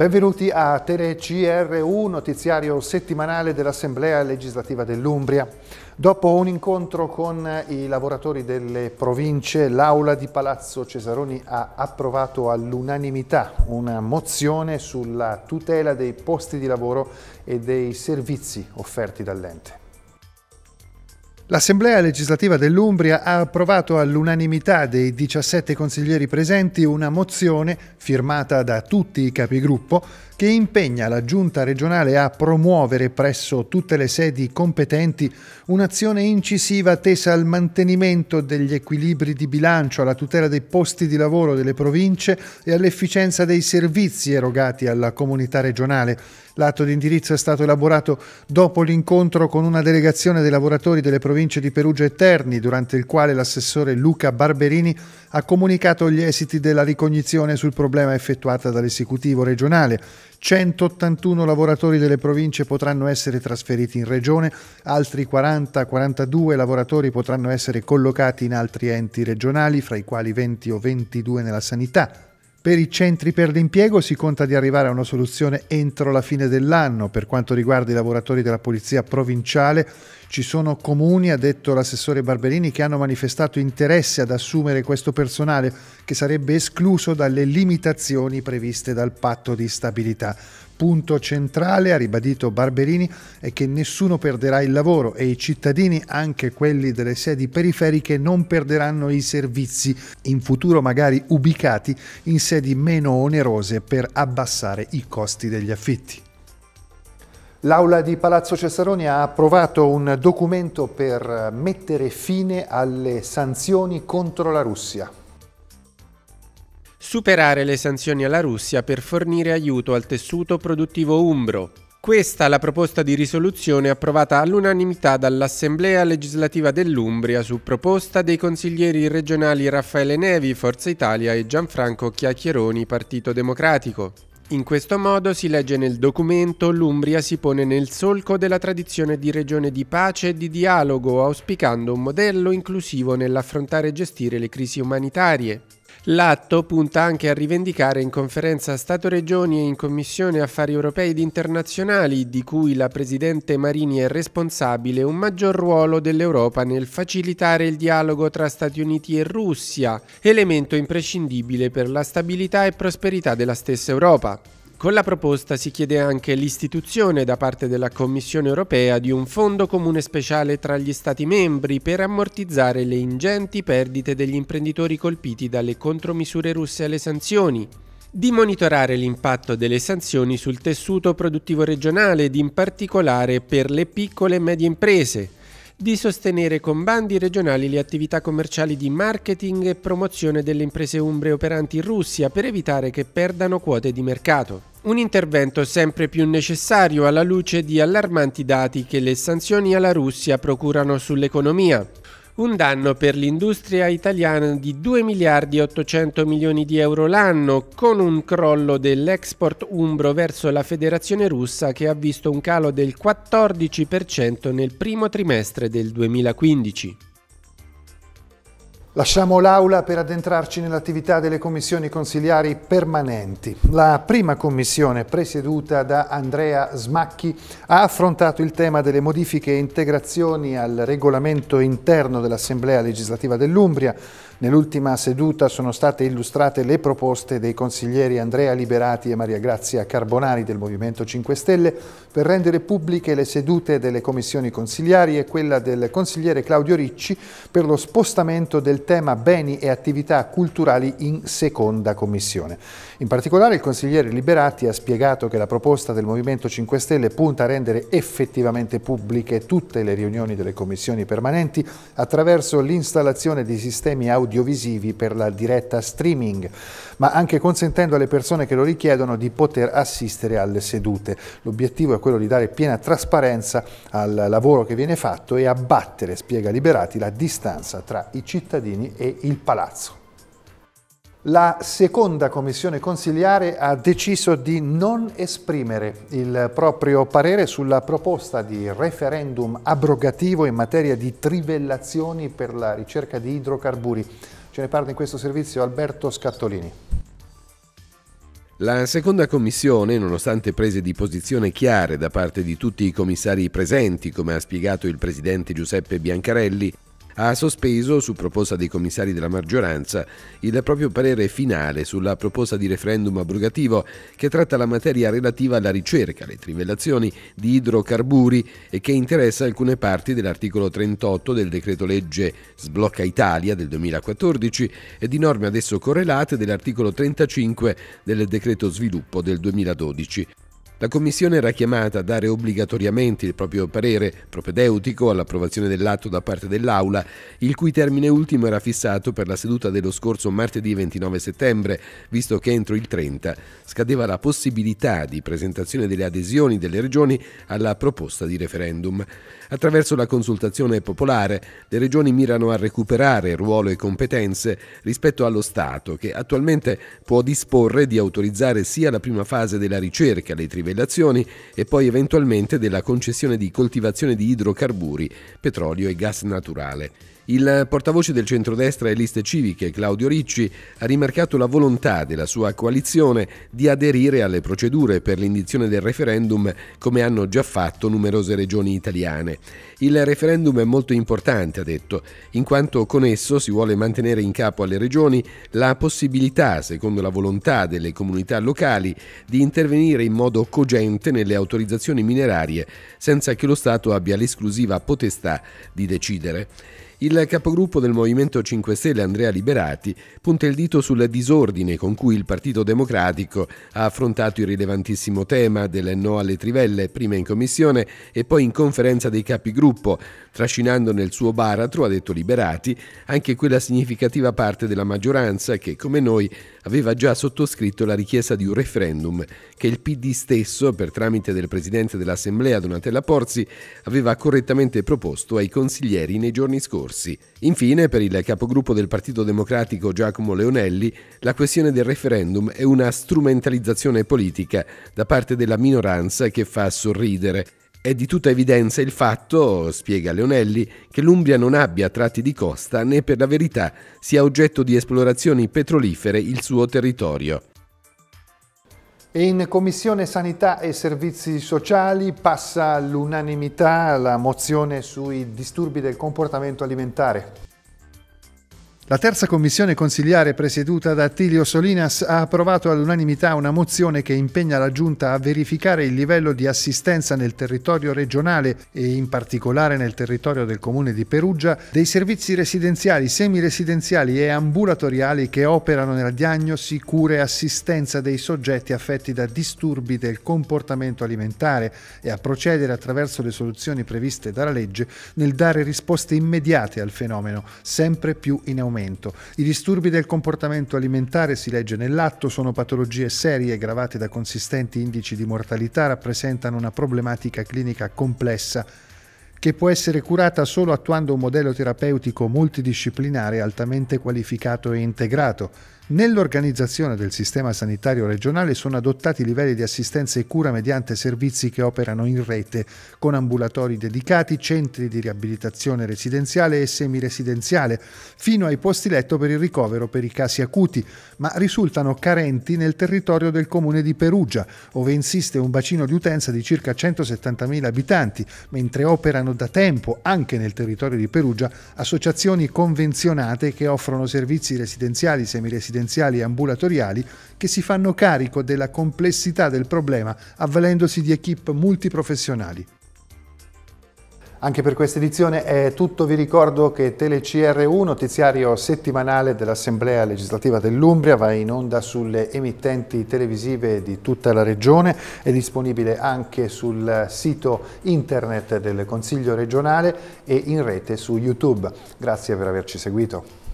Benvenuti a TeleCR1, notiziario settimanale dell'Assemblea legislativa dell'Umbria. Dopo un incontro con i lavoratori delle province, l'Aula di Palazzo Cesaroni ha approvato all'unanimità una mozione sulla tutela dei posti di lavoro e dei servizi offerti dall'ente. L'Assemblea legislativa dell'Umbria ha approvato all'unanimità dei 17 consiglieri presenti una mozione firmata da tutti i capigruppo che impegna la Giunta regionale a promuovere presso tutte le sedi competenti un'azione incisiva tesa al mantenimento degli equilibri di bilancio, alla tutela dei posti di lavoro delle province e all'efficienza dei servizi erogati alla comunità regionale. L'atto di indirizzo è stato elaborato dopo l'incontro con una delegazione dei lavoratori delle province province di Perugia e Terni, durante il quale l'assessore Luca Barberini ha comunicato gli esiti della ricognizione sul problema effettuata dall'esecutivo regionale. 181 lavoratori delle province potranno essere trasferiti in regione, altri 40-42 lavoratori potranno essere collocati in altri enti regionali, fra i quali 20 o 22 nella sanità, per i centri per l'impiego si conta di arrivare a una soluzione entro la fine dell'anno. Per quanto riguarda i lavoratori della Polizia provinciale, ci sono comuni, ha detto l'assessore Barberini, che hanno manifestato interesse ad assumere questo personale che sarebbe escluso dalle limitazioni previste dal patto di stabilità punto centrale, ha ribadito Barberini, è che nessuno perderà il lavoro e i cittadini, anche quelli delle sedi periferiche, non perderanno i servizi, in futuro magari ubicati in sedi meno onerose per abbassare i costi degli affitti. L'Aula di Palazzo Cesaroni ha approvato un documento per mettere fine alle sanzioni contro la Russia superare le sanzioni alla Russia per fornire aiuto al tessuto produttivo umbro. Questa è la proposta di risoluzione approvata all'unanimità dall'Assemblea legislativa dell'Umbria su proposta dei consiglieri regionali Raffaele Nevi, Forza Italia e Gianfranco Chiacchieroni, Partito Democratico. In questo modo si legge nel documento l'Umbria si pone nel solco della tradizione di regione di pace e di dialogo, auspicando un modello inclusivo nell'affrontare e gestire le crisi umanitarie. L'atto punta anche a rivendicare in conferenza Stato-Regioni e in Commissione Affari Europei ed Internazionali, di cui la Presidente Marini è responsabile, un maggior ruolo dell'Europa nel facilitare il dialogo tra Stati Uniti e Russia, elemento imprescindibile per la stabilità e prosperità della stessa Europa. Con la proposta si chiede anche l'istituzione da parte della Commissione europea di un fondo comune speciale tra gli Stati membri per ammortizzare le ingenti perdite degli imprenditori colpiti dalle contromisure russe alle sanzioni, di monitorare l'impatto delle sanzioni sul tessuto produttivo regionale ed in particolare per le piccole e medie imprese, di sostenere con bandi regionali le attività commerciali di marketing e promozione delle imprese umbre operanti in Russia per evitare che perdano quote di mercato. Un intervento sempre più necessario alla luce di allarmanti dati che le sanzioni alla Russia procurano sull'economia un danno per l'industria italiana di 2 miliardi e 800 milioni di euro l'anno, con un crollo dell'export umbro verso la federazione russa che ha visto un calo del 14% nel primo trimestre del 2015. Lasciamo l'aula per addentrarci nell'attività delle commissioni consigliari permanenti. La prima commissione, presieduta da Andrea Smacchi, ha affrontato il tema delle modifiche e integrazioni al regolamento interno dell'Assemblea legislativa dell'Umbria, Nell'ultima seduta sono state illustrate le proposte dei consiglieri Andrea Liberati e Maria Grazia Carbonari del Movimento 5 Stelle per rendere pubbliche le sedute delle commissioni consigliari e quella del consigliere Claudio Ricci per lo spostamento del tema beni e attività culturali in seconda commissione. In particolare il consigliere Liberati ha spiegato che la proposta del Movimento 5 Stelle punta a rendere effettivamente pubbliche tutte le riunioni delle commissioni permanenti attraverso l'installazione di sistemi audio audiovisivi per la diretta streaming, ma anche consentendo alle persone che lo richiedono di poter assistere alle sedute. L'obiettivo è quello di dare piena trasparenza al lavoro che viene fatto e abbattere, spiega Liberati, la distanza tra i cittadini e il palazzo. La seconda commissione consiliare ha deciso di non esprimere il proprio parere sulla proposta di referendum abrogativo in materia di trivellazioni per la ricerca di idrocarburi. Ce ne parla in questo servizio Alberto Scattolini. La seconda commissione, nonostante prese di posizione chiare da parte di tutti i commissari presenti, come ha spiegato il presidente Giuseppe Biancarelli, ha sospeso, su proposta dei commissari della maggioranza, il proprio parere finale sulla proposta di referendum abrogativo che tratta la materia relativa alla ricerca, alle trivellazioni di idrocarburi e che interessa alcune parti dell'articolo 38 del decreto legge Sblocca Italia del 2014 e di norme ad esso correlate dell'articolo 35 del decreto sviluppo del 2012. La Commissione era chiamata a dare obbligatoriamente il proprio parere propedeutico all'approvazione dell'atto da parte dell'Aula, il cui termine ultimo era fissato per la seduta dello scorso martedì 29 settembre, visto che entro il 30 scadeva la possibilità di presentazione delle adesioni delle regioni alla proposta di referendum. Attraverso la consultazione popolare, le regioni mirano a recuperare ruolo e competenze rispetto allo Stato, che attualmente può disporre di autorizzare sia la prima fase della ricerca dei trivellini trivellazioni e poi eventualmente della concessione di coltivazione di idrocarburi, petrolio e gas naturale. Il portavoce del centrodestra e liste civiche, Claudio Ricci, ha rimarcato la volontà della sua coalizione di aderire alle procedure per l'indizione del referendum come hanno già fatto numerose regioni italiane. Il referendum è molto importante, ha detto, in quanto con esso si vuole mantenere in capo alle regioni la possibilità, secondo la volontà delle comunità locali, di intervenire in modo cogente nelle autorizzazioni minerarie senza che lo Stato abbia l'esclusiva potestà di decidere. Il capogruppo del Movimento 5 Stelle Andrea Liberati punta il dito sul disordine con cui il Partito Democratico ha affrontato il rilevantissimo tema del no alle trivelle, prima in commissione e poi in conferenza dei capigruppo, trascinando nel suo baratro, ha detto Liberati, anche quella significativa parte della maggioranza che, come noi, aveva già sottoscritto la richiesta di un referendum che il PD stesso, per tramite del Presidente dell'Assemblea Donatella Porzi, aveva correttamente proposto ai consiglieri nei giorni scorsi. Infine, per il capogruppo del Partito Democratico Giacomo Leonelli, la questione del referendum è una strumentalizzazione politica da parte della minoranza che fa sorridere è di tutta evidenza il fatto, spiega Leonelli, che l'Umbria non abbia tratti di costa né per la verità sia oggetto di esplorazioni petrolifere il suo territorio. In Commissione Sanità e Servizi Sociali passa all'unanimità la mozione sui disturbi del comportamento alimentare. La terza commissione consigliare presieduta da Attilio Solinas ha approvato all'unanimità una mozione che impegna la Giunta a verificare il livello di assistenza nel territorio regionale e in particolare nel territorio del Comune di Perugia dei servizi residenziali, semiresidenziali e ambulatoriali che operano nella diagnosi, cura e assistenza dei soggetti affetti da disturbi del comportamento alimentare e a procedere attraverso le soluzioni previste dalla legge nel dare risposte immediate al fenomeno, sempre più in aumento comportamento. I disturbi del comportamento alimentare, si legge nell'atto, sono patologie serie gravate da consistenti indici di mortalità, rappresentano una problematica clinica complessa che può essere curata solo attuando un modello terapeutico multidisciplinare altamente qualificato e integrato. Nell'organizzazione del sistema sanitario regionale sono adottati livelli di assistenza e cura mediante servizi che operano in rete, con ambulatori dedicati, centri di riabilitazione residenziale e semiresidenziale, fino ai posti letto per il ricovero per i casi acuti, ma risultano carenti nel territorio del comune di Perugia, dove insiste un bacino di utenza di circa 170.000 abitanti, mentre operano esistono da tempo anche nel territorio di Perugia associazioni convenzionate che offrono servizi residenziali, semiresidenziali e ambulatoriali che si fanno carico della complessità del problema avvalendosi di equip multiprofessionali. Anche per questa edizione è tutto, vi ricordo che TeleCR1, notiziario settimanale dell'Assemblea legislativa dell'Umbria, va in onda sulle emittenti televisive di tutta la regione, è disponibile anche sul sito internet del Consiglio regionale e in rete su YouTube. Grazie per averci seguito.